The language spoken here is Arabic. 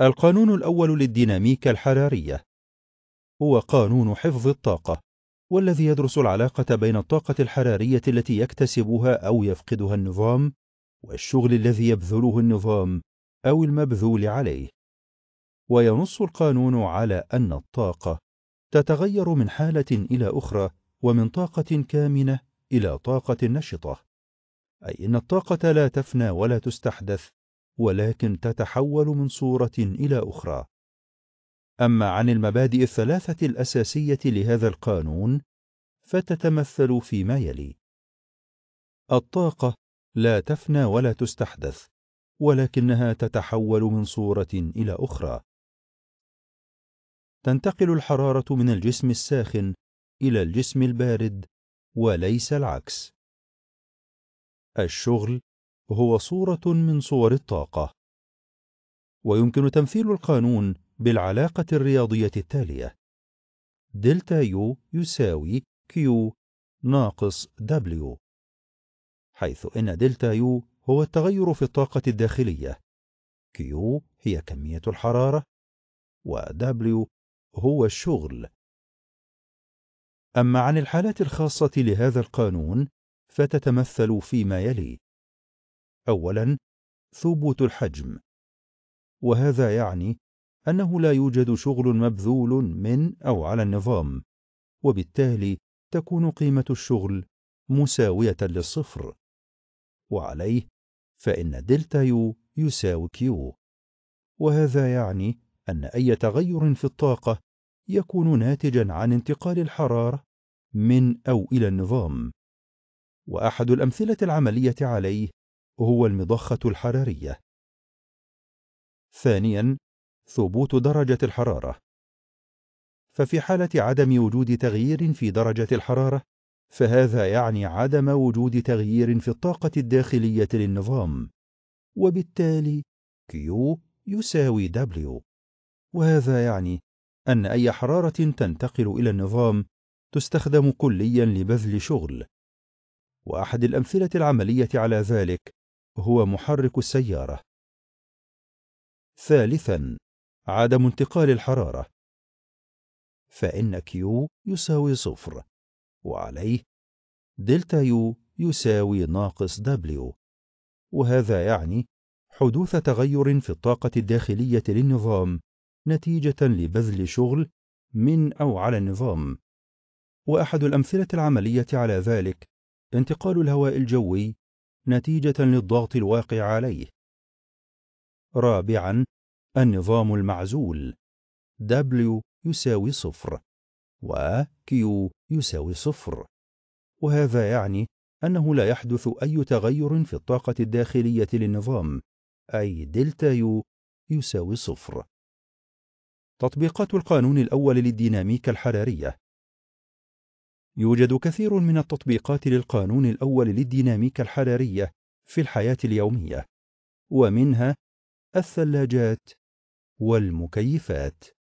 القانون الأول للديناميكا الحرارية هو قانون حفظ الطاقة والذي يدرس العلاقة بين الطاقة الحرارية التي يكتسبها أو يفقدها النظام والشغل الذي يبذله النظام أو المبذول عليه وينص القانون على أن الطاقة تتغير من حالة إلى أخرى ومن طاقة كامنة إلى طاقة نشطة أي إن الطاقة لا تفنى ولا تستحدث ولكن تتحول من صوره الى اخرى اما عن المبادئ الثلاثه الاساسيه لهذا القانون فتتمثل فيما يلي الطاقه لا تفنى ولا تستحدث ولكنها تتحول من صوره الى اخرى تنتقل الحراره من الجسم الساخن الى الجسم البارد وليس العكس الشغل هو صورة من صور الطاقة ويمكن تمثيل القانون بالعلاقة الرياضية التالية دلتا يو يساوي كيو ناقص دبليو حيث إن دلتا يو هو التغير في الطاقة الداخلية كيو هي كمية الحرارة ودبليو هو الشغل أما عن الحالات الخاصة لهذا القانون فتتمثل فيما يلي أولاً ثبوت الحجم وهذا يعني أنه لا يوجد شغل مبذول من أو على النظام وبالتالي تكون قيمة الشغل مساوية للصفر وعليه فإن دلتا يو يساوي كيو وهذا يعني أن أي تغير في الطاقة يكون ناتجا عن انتقال الحرارة من أو إلى النظام وأحد الأمثلة العملية عليه هو المضخة الحرارية. ثانيًا، ثبوت درجة الحرارة. ففي حالة عدم وجود تغيير في درجة الحرارة، فهذا يعني عدم وجود تغيير في الطاقة الداخلية للنظام، وبالتالي Q يساوي W، وهذا يعني أن أي حرارة تنتقل إلى النظام تستخدم كليا لبذل شغل. وأحد الأمثلة العملية على ذلك هو محرك السيارة. ثالثاً: عدم انتقال الحرارة، فإن كيو يساوي صفر، وعليه دلتا يو يساوي ناقص دبليو، وهذا يعني حدوث تغير في الطاقة الداخلية للنظام نتيجة لبذل شغل من أو على النظام. وأحد الأمثلة العملية على ذلك انتقال الهواء الجوي نتيجة للضغط الواقع عليه. رابعًا النظام المعزول W يساوي صفر و Q يساوي صفر وهذا يعني أنه لا يحدث أي تغير في الطاقة الداخلية للنظام أي دلتا يو يساوي صفر تطبيقات القانون الأول للديناميكا الحرارية يوجد كثير من التطبيقات للقانون الأول للديناميكا الحرارية في الحياة اليومية ومنها الثلاجات والمكيفات